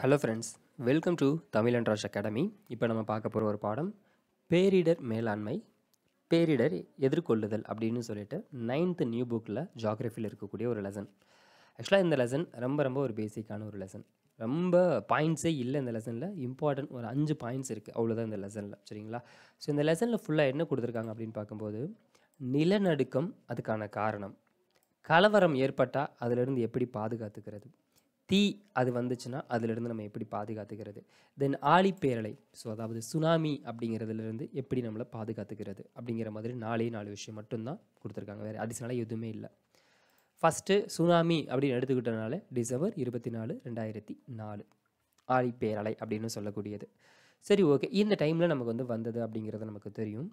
hello friends welcome to Tamil அண்ட்ராஷ் academy இப்போ நம்ம பார்க்க போகிற ஒரு பாடம் பேரிடர் மேலாண்மை பேரிடர் எதிர்கொள்ளுதல் அப்படின்னு சொல்லிட்டு நைன்த்து நியூ புக்கில் ஜாகிரஃபியில் இருக்கக்கூடிய ஒரு லெசன் ஆக்சுவலாக இந்த லெசன் ரொம்ப ரொம்ப ஒரு பேசிக்கான ஒரு லெசன் ரொம்ப பாயிண்ட்ஸே இல்லை இந்த லெசனில் இம்பார்ட்டன்ட் ஒரு அஞ்சு பாயிண்ட்ஸ் இருக்குது அவ்வளோதான் இந்த லெசனில் சரிங்களா ஸோ இந்த லெசனில் ஃபுல்லாக என்ன கொடுத்துருக்காங்க அப்படின்னு பார்க்கும்போது நிலநடுக்கம் அதுக்கான காரணம் கலவரம் ஏற்பட்டால் அதிலிருந்து எப்படி பாதுகாத்துக்கிறது தீ அது வந்துச்சுன்னா அதிலிருந்து நம்ம எப்படி பாதுகாத்துக்கிறது தென் ஆழி பேரலை ஸோ அதாவது சுனாமி அப்படிங்கிறதுலேருந்து எப்படி நம்மளை பாதுகாத்துக்கிறது அப்படிங்கிற மாதிரி நாலே நாலு விஷயம் மட்டும்தான் கொடுத்துருக்காங்க வேறு அடிஷ்னலாக எதுவுமே இல்லை ஃபஸ்ட்டு சுனாமி அப்படின்னு எடுத்துக்கிட்டனால டிசம்பர் இருபத்தி நாலு ரெண்டாயிரத்தி நாலு ஆழி பேரலை அப்படின்னு சொல்லக்கூடியது சரி ஓகே இந்த டைமில் நமக்கு வந்து வந்தது அப்படிங்கிறது நமக்கு தெரியும்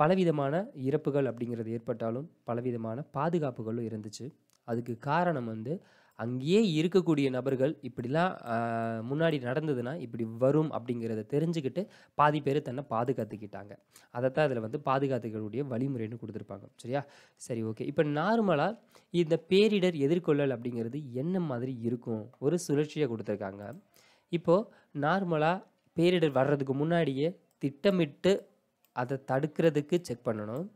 பலவிதமான இறப்புகள் அப்படிங்கிறது ஏற்பட்டாலும் பலவிதமான பாதுகாப்புகளும் இருந்துச்சு அதுக்கு காரணம் வந்து அங்கேயே இருக்கக்கூடிய நபர்கள் இப்படிலாம் முன்னாடி நடந்ததுன்னா இப்படி வரும் அப்படிங்கிறத தெரிஞ்சுக்கிட்டு பாதி பேர் தன்னை பாதுகாத்துக்கிட்டாங்க அதைத்தான் அதில் இதில் வந்து பாதுகாத்துக்களுடைய வழிமுறைன்னு கொடுத்துருப்பாங்க சரியா சரி ஓகே இப்போ நார்மலாக இந்த பேரிடர் எதிர்கொள்ளல் அப்படிங்கிறது என்ன மாதிரி இருக்கும் ஒரு சுழற்சியை கொடுத்துருக்காங்க இப்போது நார்மலாக பேரிடர் வர்றதுக்கு முன்னாடியே திட்டமிட்டு அதை தடுக்கிறதுக்கு செக் பண்ணணும்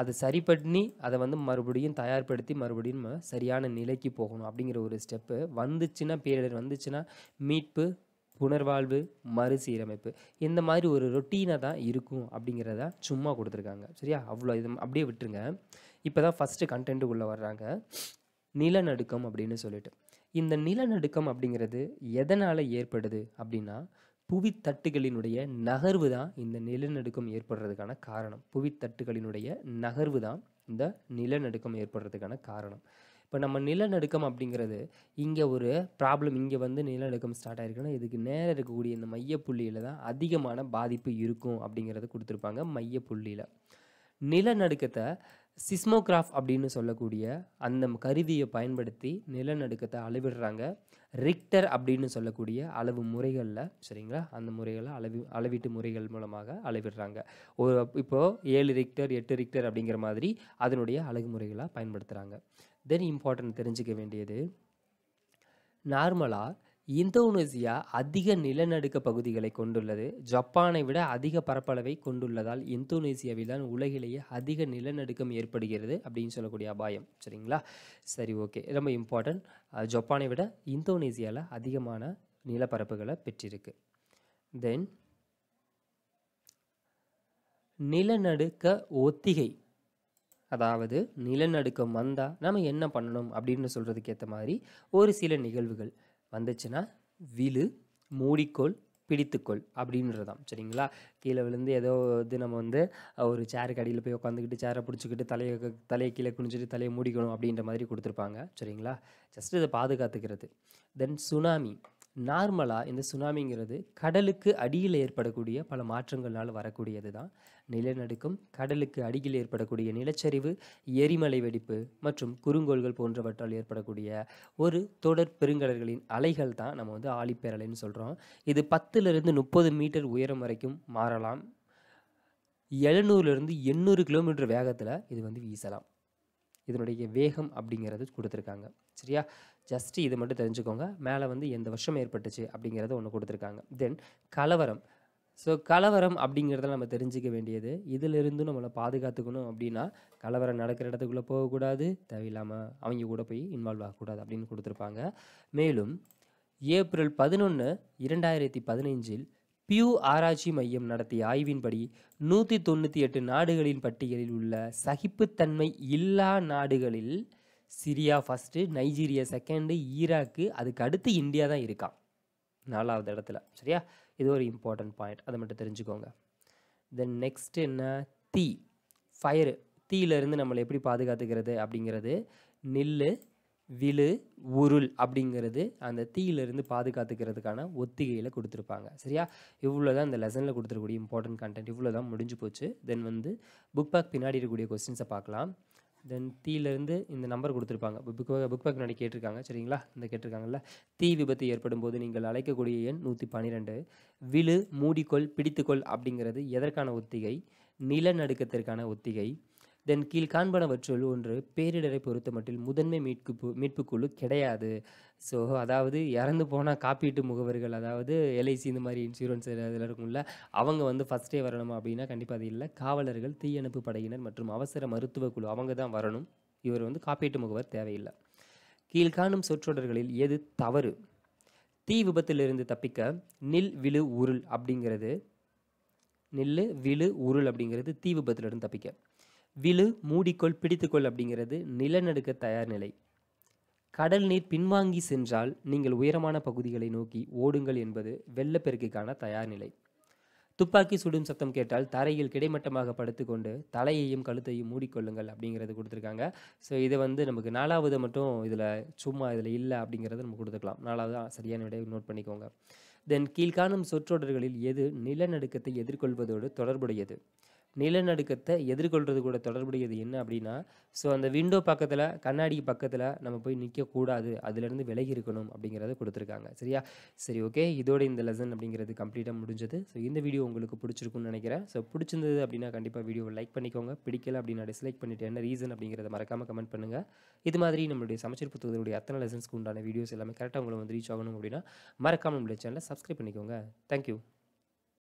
அதை சரி பண்ணி அதை வந்து மறுபடியும் தயார்படுத்தி மறுபடியும் நம்ம சரியான நிலைக்கு போகணும் அப்படிங்கிற ஒரு ஸ்டெப்பு வந்துச்சுன்னா பேரிடர் வந்துச்சுன்னா மீட்பு புனர்வாழ்வு மறுசீரமைப்பு இந்த மாதிரி ஒரு ரொட்டீனாக தான் இருக்கும் அப்படிங்கிறத சும்மா கொடுத்துருக்காங்க சரியா அவ்வளோ இது அப்படியே விட்டுருங்க இப்போ தான் ஃபஸ்ட்டு கண்டென்ட்டுக்குள்ளே வர்றாங்க நிலநடுக்கம் அப்படின்னு சொல்லிட்டு இந்த நிலநடுக்கம் அப்படிங்கிறது எதனால் ஏற்படுது அப்படின்னா புவித்தட்டுகளினுடைய நகர்வு தான் இந்த நிலநடுக்கம் ஏற்படுறதுக்கான காரணம் புவித்தட்டுகளினுடைய நகர்வு தான் இந்த நிலநடுக்கம் ஏற்படுறதுக்கான காரணம் இப்போ நம்ம நிலநடுக்கம் அப்படிங்கிறது இங்கே ஒரு ப்ராப்ளம் இங்கே வந்து நிலநடுக்கம் ஸ்டார்ட் ஆகிருக்குன்னா இதுக்கு நேராக இருக்கக்கூடிய இந்த மையப்புள்ளியில் தான் அதிகமான பாதிப்பு இருக்கும் அப்படிங்கிறத கொடுத்துருப்பாங்க மையப்புள்ளியில் நிலநடுக்கத்தை சிஸ்மோகிராஃப் அப்படின்னு சொல்லக்கூடிய அந்த கருவியை பயன்படுத்தி நிலநடுக்கத்தை அளவிடுறாங்க ரிக்டர் அப்படின்னு சொல்லக்கூடிய அளவு முறைகளில் சரிங்களா அந்த முறைகளை அளவி அளவீட்டு முறைகள் மூலமாக அளவிடுறாங்க ஒரு இப்போது ஏழு ரிக்டர் எட்டு ரிக்டர் அப்படிங்கிற மாதிரி அதனுடைய அழகு முறைகளாக பயன்படுத்துகிறாங்க தென் இம்பார்ட்டன்ட் தெரிஞ்சிக்க வேண்டியது நார்மலாக இந்தோனேசியா அதிக நிலநடுக்க பகுதிகளை கொண்டுள்ளது ஜப்பானை விட அதிக பரப்பளவை கொண்டுள்ளதால் இந்தோனேசியாவில் தான் உலகிலேயே அதிக நிலநடுக்கம் ஏற்படுகிறது அப்படின்னு சொல்லக்கூடிய அபாயம் சரிங்களா சரி ஓகே ரொம்ப இம்பார்ட்டன்ட் ஜப்பானை விட இந்தோனேசியாவில் அதிகமான நிலப்பரப்புகளை பெற்றிருக்கு தென் நிலநடுக்க ஒத்திகை அதாவது நிலநடுக்கம் வந்தால் நம்ம என்ன பண்ணணும் அப்படின்னு சொல்கிறதுக்கு ஏற்ற மாதிரி ஒரு சில நிகழ்வுகள் வந்துச்சுன்னா விழு மூடிக்கோள் பிடித்துக்கொள் அப்படின்றதாம் சரிங்களா கீழே விழுந்து ஏதோ இது நம்ம வந்து ஒரு சேருக்கு அடியில் போய் உட்காந்துக்கிட்டு சேரை பிடிச்சிக்கிட்டு தலையை தலையை கீழே குனிஞ்சிட்டு தலையை மூடிக்கணும் அப்படின்ற மாதிரி கொடுத்துருப்பாங்க சரிங்களா ஜஸ்ட் இதை பாதுகாத்துக்கிறது தென் சுனாமி நார்மலாக இந்த சுனாமிங்கிறது கடலுக்கு அடியில் ஏற்படக்கூடிய பல மாற்றங்களால் வரக்கூடியது தான் நிலநடுக்கம் கடலுக்கு அடியில் ஏற்படக்கூடிய நிலச்சரிவு எரிமலை வெடிப்பு மற்றும் குறுங்கோள்கள் போன்றவற்றால் ஏற்படக்கூடிய ஒரு தொடர் பெருங்கடல்களின் அலைகள் தான் நம்ம வந்து ஆழிப்பேரலைன்னு சொல்கிறோம் இது பத்துலேருந்து முப்பது மீட்டர் உயரம் வரைக்கும் மாறலாம் எழுநூறுலேருந்து எண்ணூறு கிலோமீட்டர் வேகத்தில் இது வந்து வீசலாம் இதனுடைய வேகம் அப்படிங்கிறது கொடுத்துருக்காங்க சரியா ஜஸ்ட் இது மட்டும் தெரிஞ்சுக்கோங்க மேலே வந்து எந்த வருஷம் ஏற்பட்டுச்சு அப்படிங்கிறத ஒன்று கொடுத்துருக்காங்க தென் கலவரம் ஸோ கலவரம் அப்படிங்கிறத நம்ம தெரிஞ்சிக்க வேண்டியது இதிலிருந்து நம்மளை பாதுகாத்துக்கணும் அப்படின்னா கலவரம் நடக்கிற இடத்துக்குள்ளே போகக்கூடாது தேவையில்லாமல் அவங்க கூட போய் இன்வால்வ் ஆகக்கூடாது அப்படின்னு கொடுத்துருப்பாங்க மேலும் ஏப்ரல் பதினொன்று இரண்டாயிரத்தி பதினைஞ்சில் பியூ ஆராய்ச்சி மையம் நடத்திய ஆய்வின்படி நூற்றி தொண்ணூற்றி எட்டு நாடுகளின் பட்டியலில் உள்ள சகிப்புத்தன்மை இல்லா நாடுகளில் Syria first Nigeria second Iraq அதுக்கு அடுத்து இந்தியா தான் இருக்கான் நாலாவது இடத்துல சரியா இது ஒரு இம்பார்ட்டன்ட் பாயிண்ட் அதை மட்டும் தெரிஞ்சுக்கோங்க தென் நெக்ஸ்ட் என்ன தீ ஃபயரு தீயிலேருந்து நம்மளை எப்படி பாதுகாத்துக்கிறது அப்படிங்கிறது நெல் விழு உருள் அப்படிங்கிறது அந்த தீயிலிருந்து பாதுகாத்துக்கிறதுக்கான ஒத்திகையில் கொடுத்துருப்பாங்க சரியா இவ்வளோ தான் இந்த லெசனில் கொடுத்துருக்கூடிய இம்பார்ட்டன்ட் கண்டென்ட் இவ்வளோ தான் முடிஞ்சு போச்சு தென் வந்து புக் பேக் பின்னாடி இருக்கக்கூடிய கொஸ்டின்ஸை பார்க்கலாம் தென் தீலேருந்து இந்த நம்பர் கொடுத்துருப்பாங்க புக் புக் பேக் முன்னாடி கேட்டிருக்காங்க சரிங்களா இந்த கேட்டிருக்காங்கல்ல தீ விபத்து ஏற்படும் போது நீங்கள் அழைக்கக்கூடிய எண் நூற்றி பன்னிரெண்டு விழு மூடிக்கொள் பிடித்துக்கொள் அப்படிங்கிறது எதற்கான ஒத்திகை நிலநடுக்கத்திற்கான ஒத்திகை தென் கீழ் காண்பனவற்றுள் ஒன்று பேரிடரை பொறுத்த முதன்மை மீட்பு மீட்பு குழு கிடையாது ஸோ அதாவது இறந்து போனால் காப்பீட்டு முகவர்கள் அதாவது எல்ஐசி இந்த மாதிரி இன்சூரன்ஸ் இதில் இருக்கும்ல அவங்க வந்து ஃபஸ்ட்டே வரணும் அப்படின்னா கண்டிப்பாக அது இல்லை காவலர்கள் தீயணைப்பு படையினர் மற்றும் அவசர மருத்துவ குழு அவங்க தான் வரணும் இவர் வந்து காப்பீட்டு முகவர் தேவையில்லை கீழ்காணும் சொற்றொடர்களில் எது தவறு தீ விபத்திலிருந்து தப்பிக்க நில் விழு உருள் அப்படிங்கிறது நில் விழு உருள் அப்படிங்கிறது தீ விபத்திலிருந்து தப்பிக்க விழு மூடிக்கொள் பிடித்துக்கொள் அப்படிங்கிறது நிலநடுக்க தயார் நிலை கடல் நீர் பின்வாங்கி சென்றால் நீங்கள் உயரமான பகுதிகளை நோக்கி ஓடுங்கள் என்பது வெள்ளப்பெருக்குக்கான தயார் நிலை துப்பாக்கி சுடும் சத்தம் கேட்டால் தரையில் கிடைமட்டமாக படுத்துக்கொண்டு தலையையும் கழுத்தையும் மூடிக்கொள்ளுங்கள் அப்படிங்கிறது கொடுத்துருக்காங்க ஸோ இதை வந்து நமக்கு நாலாவது மட்டும் இதில் சும்மா இதில் இல்லை அப்படிங்கிறத நம்ம கொடுத்துக்கலாம் நாலாவது சரியான விடையை நோட் பண்ணிக்கோங்க தென் கீழ்காணும் சொற்றொடர்களில் எது நிலநடுக்கத்தை எதிர்கொள்வதோடு தொடர்புடையது நிலநடுக்கத்தை எதிர்கொள்கிறது கூட தொடர்புடையது என்ன அப்படின்னா ஸோ அந்த விண்டோ பக்கத்தில் கண்ணாடி பக்கத்தில் நம்ம போய் நிற்கக்கூடாது அதுலேருந்து விலகி இருக்கணும் அப்படிங்கிறத கொடுத்துருக்காங்க சரியா சரி ஓகே இதோட இந்த லெசன் அப்படிங்கிறது கம்ப்ளீட்டாக முடிஞ்சது ஸோ இந்த வீடியோ உங்களுக்கு பிடிச்சிருக்குன்னு நினைக்கிறேன் ஸோ பிடிச்சிருந்தது அப்படின்னா கண்டிப்பாக வீடியோவை லைக் பண்ணிக்கோங்க பிடிக்கல அப்படின்னா டிஸ்லைக் பண்ணிவிட்டு என்ன ரீசன் அப்படிங்கிறத மறக்காமல் கமெண்ட் பண்ணுங்கள் இது மாதிரி நம்மளுடைய சமைச்சர் புத்தகத்துடைய அத்தனை லெசன்ஸ்க்கு உண்டான வீடியோஸ் எல்லாமே கரெக்டாக உங்களை வந்து ரீச் ஆகணும் அப்படின்னா மறக்காமல் நம்மளுடைய சேனலை சப்ஸ்கிரைப் பண்ணிக்கோங்க தேங்க்யூ